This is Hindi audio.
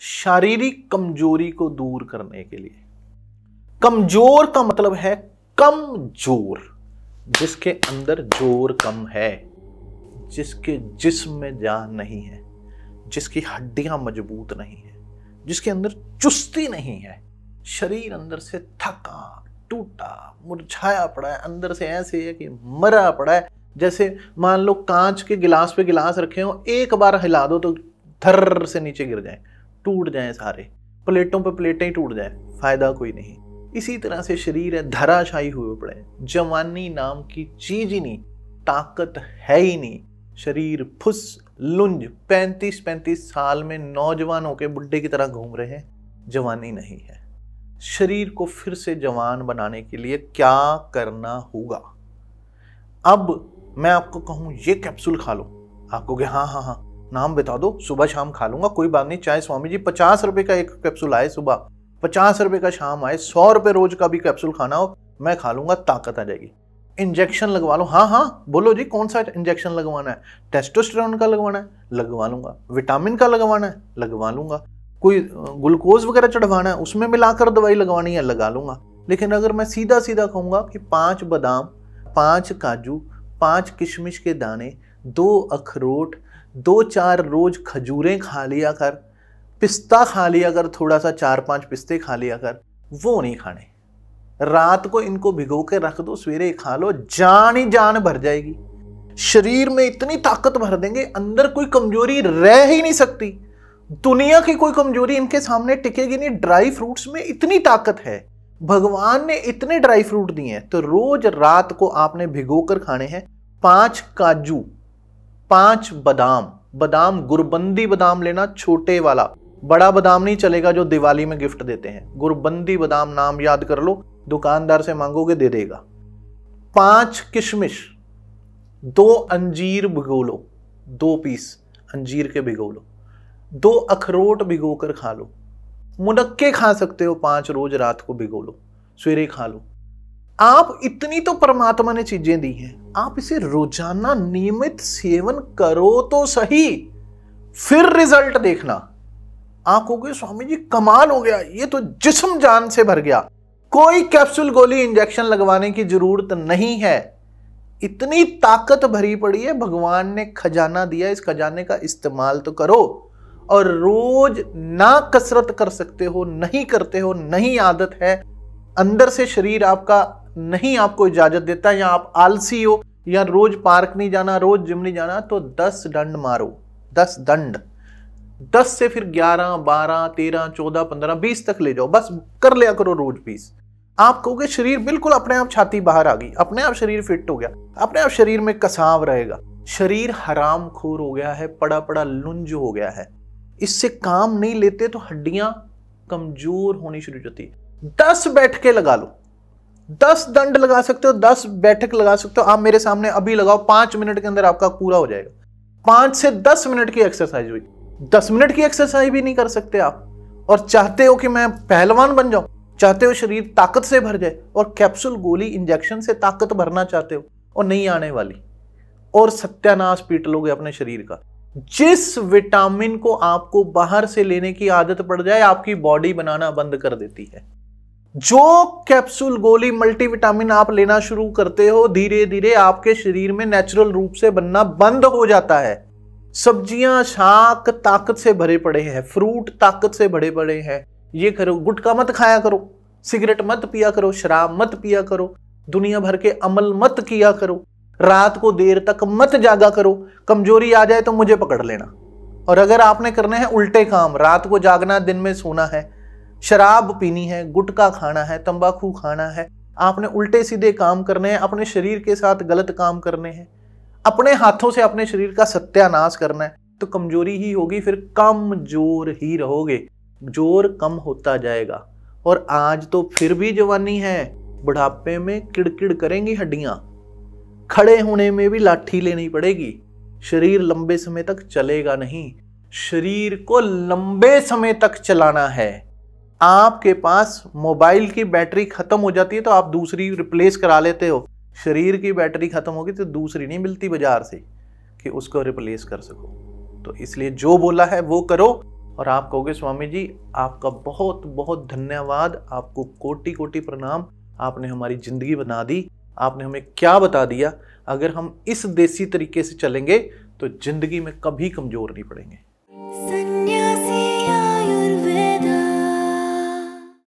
शारीरिक कमजोरी को दूर करने के लिए कमजोर का मतलब है कम जोर जिसके अंदर जोर कम है जिसके जिस्म में जान नहीं है जिसकी हड्डियां मजबूत नहीं है जिसके अंदर चुस्ती नहीं है शरीर अंदर से थका टूटा मुरझाया पड़ा है अंदर से ऐसे है कि मरा पड़ा है जैसे मान लो कांच के गिलास पे गिलास रखे हो एक बार हिला दो तो धर से नीचे गिर जाए टूट जाए सारे प्लेटों पर प्लेटें टूट जाए फायदा कोई नहीं इसी तरह से शरीर है धराशाई हुए पड़े जवानी नाम की चीज ही नहीं ताकत है ही नहीं शरीर फुस लुंज पैंतीस पैंतीस साल में नौजवान होके बुढ़े की तरह घूम रहे हैं जवानी नहीं है शरीर को फिर से जवान बनाने के लिए क्या करना होगा अब मैं आपको कहूं ये कैप्सूल खा लो आपको हाँ हाँ हाँ नाम बता दो सुबह शाम खा लूंगा कोई बात नहीं चाहे स्वामी जी पचास रुपए का एक कैप्सूल आए सुबह पचास रुपए का शाम आए सौ रुपए रोज का भी कैप्सूल खाना हो मैं खा लूंगा ताकत आ जाएगी इंजेक्शन लगवा लो हाँ हाँ बोलो जी कौन सा इंजेक्शन लगवाना है टेस्टोस्टेरोन का लगवाना है लगवा लूंगा विटामिन का लगवाना है लगवा लूंगा कोई ग्लूकोज वगैरह चढ़वाना है उसमें मिलाकर दवाई लगवानी है लगा लूंगा लेकिन अगर मैं सीधा सीधा कहूँगा कि पाँच बादाम पाँच काजू पाँच किशमिश के दाने दो अखरोट दो चार रोज खजूरें खा लिया कर पिस्ता खा लिया कर थोड़ा सा चार पांच पिस्ते खा लिया कर वो नहीं खाने रात को इनको भिगो के रख दो सवेरे खा लो जान ही जान भर जाएगी शरीर में इतनी ताकत भर देंगे अंदर कोई कमजोरी रह ही नहीं सकती दुनिया की कोई कमजोरी इनके सामने टिकेगी नहीं ड्राई फ्रूट्स में इतनी ताकत है भगवान ने इतने ड्राई फ्रूट दिए हैं तो रोज रात को आपने भिगो कर खाने हैं पांच काजू पांच बादाम बादाम गुरबंदी बादाम लेना छोटे वाला बड़ा बादाम नहीं चलेगा जो दिवाली में गिफ्ट देते हैं गुरबंदी बादाम नाम याद कर लो दुकानदार से मांगोगे दे देगा पांच किशमिश दो अंजीर भिगो लो दो पीस अंजीर के भिगो लो दो अखरोट भिगो कर खा लो मुनक्के खा सकते हो पांच रोज रात को भिगो लो सवेरे खा लो आप इतनी तो परमात्मा ने चीजें दी हैं आप इसे रोजाना नियमित सेवन करो तो सही फिर रिजल्ट देखना आप गए स्वामी जी कमाल हो गया ये तो जिसम जान से भर गया कोई कैप्सूल गोली इंजेक्शन लगवाने की जरूरत नहीं है इतनी ताकत भरी पड़ी है भगवान ने खजाना दिया इस खजाने का इस्तेमाल तो करो और रोज ना कसरत कर सकते हो नहीं करते हो नहीं आदत है अंदर से शरीर आपका नहीं आपको इजाजत देता या आप आलसी हो या रोज पार्क नहीं जाना रोज जिम नहीं जाना तो दस दंड मारो दस दंड दस से फिर ग्यारह बारह तेरह चौदह पंद्रह बीस तक ले जाओ बस कर लिया करो रोज बीस आप कहोगे शरीर बिल्कुल अपने आप छाती बाहर आ गई अपने आप शरीर फिट हो गया अपने आप शरीर में कसाव रहेगा शरीर हराम खोर हो गया है पड़ा पड़ा लुंज हो गया है इससे काम नहीं लेते तो हड्डियां कमजोर होनी शुरू होती है दस बैठ के लगा लो दस दंड लगा सकते हो दस बैठक लगा सकते हो आप मेरे सामने अभी लगाओ पांच मिनट के अंदर आपका पूरा हो जाएगा पांच से दस मिनट की एक्सरसाइज हुई दस मिनट की एक्सरसाइज भी नहीं कर सकते आप और चाहते हो कि मैं पहलवान बन जाऊं चाहते हो शरीर ताकत से भर जाए और कैप्सूल गोली इंजेक्शन से ताकत भरना चाहते हो और नहीं आने वाली और सत्यानाश पीट लोगे अपने शरीर का जिस विटामिन को आपको बाहर से लेने की आदत पड़ जाए आपकी बॉडी बनाना बंद कर देती है जो कैप्सूल गोली मल्टीविटामिन आप लेना शुरू करते हो धीरे धीरे आपके शरीर में नेचुरल रूप से बनना बंद हो जाता है सब्जियां शाक ताकत से भरे पड़े हैं फ्रूट ताकत से भरे पड़े हैं ये करो गुटखा मत खाया करो सिगरेट मत पिया करो शराब मत पिया करो दुनिया भर के अमल मत किया करो रात को देर तक मत जागा करो कमजोरी आ जाए तो मुझे पकड़ लेना और अगर आपने करने हैं उल्टे काम रात को जागना दिन में सोना है शराब पीनी है गुटखा खाना है तंबाकू खाना है आपने उल्टे सीधे काम करने हैं अपने शरीर के साथ गलत काम करने हैं अपने हाथों से अपने शरीर का सत्यानाश करना है तो कमजोरी ही होगी फिर कमजोर ही रहोगे जोर कम होता जाएगा और आज तो फिर भी जवानी है बुढ़ापे में किड़किड़ करेंगी हड्डियाँ खड़े होने में भी लाठी लेनी पड़ेगी शरीर लंबे समय तक चलेगा नहीं शरीर को लंबे समय तक चलाना है आपके पास मोबाइल की बैटरी ख़त्म हो जाती है तो आप दूसरी रिप्लेस करा लेते हो शरीर की बैटरी ख़त्म होगी तो दूसरी नहीं मिलती बाज़ार से कि उसको रिप्लेस कर सको तो इसलिए जो बोला है वो करो और आप कहोगे स्वामी जी आपका बहुत बहुत धन्यवाद आपको कोटि कोटि प्रणाम आपने हमारी ज़िंदगी बना दी आपने हमें क्या बता दिया अगर हम इस देसी तरीके से चलेंगे तो ज़िंदगी में कभी कमज़ोर नहीं पड़ेंगे